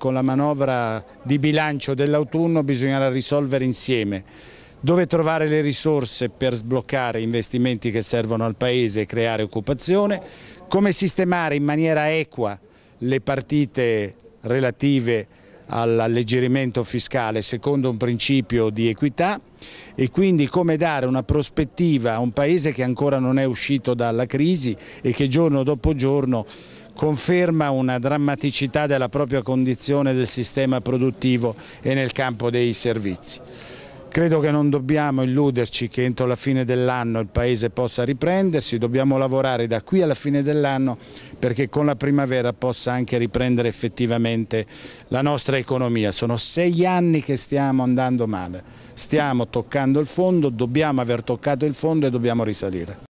Con la manovra di bilancio dell'autunno bisognerà risolvere insieme dove trovare le risorse per sbloccare investimenti che servono al Paese e creare occupazione, come sistemare in maniera equa le partite relative all'alleggerimento fiscale secondo un principio di equità e quindi come dare una prospettiva a un Paese che ancora non è uscito dalla crisi e che giorno dopo giorno conferma una drammaticità della propria condizione del sistema produttivo e nel campo dei servizi. Credo che non dobbiamo illuderci che entro la fine dell'anno il Paese possa riprendersi, dobbiamo lavorare da qui alla fine dell'anno perché con la primavera possa anche riprendere effettivamente la nostra economia. Sono sei anni che stiamo andando male, stiamo toccando il fondo, dobbiamo aver toccato il fondo e dobbiamo risalire.